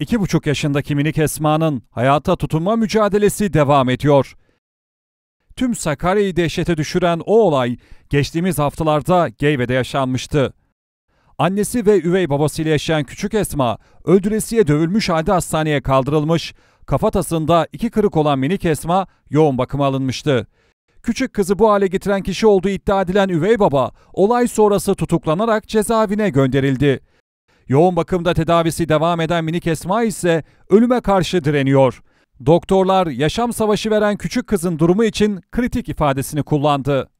İki buçuk yaşındaki minik Esma'nın hayata tutunma mücadelesi devam ediyor. Tüm Sakarya'yı dehşete düşüren o olay geçtiğimiz haftalarda Geyve'de yaşanmıştı. Annesi ve üvey babasıyla yaşayan küçük Esma öldüresiye dövülmüş halde hastaneye kaldırılmış, kafatasında iki kırık olan minik Esma yoğun bakıma alınmıştı. Küçük kızı bu hale getiren kişi olduğu iddia edilen üvey baba olay sonrası tutuklanarak cezaevine gönderildi. Yoğun bakımda tedavisi devam eden minik Esma ise ölüme karşı direniyor. Doktorlar yaşam savaşı veren küçük kızın durumu için kritik ifadesini kullandı.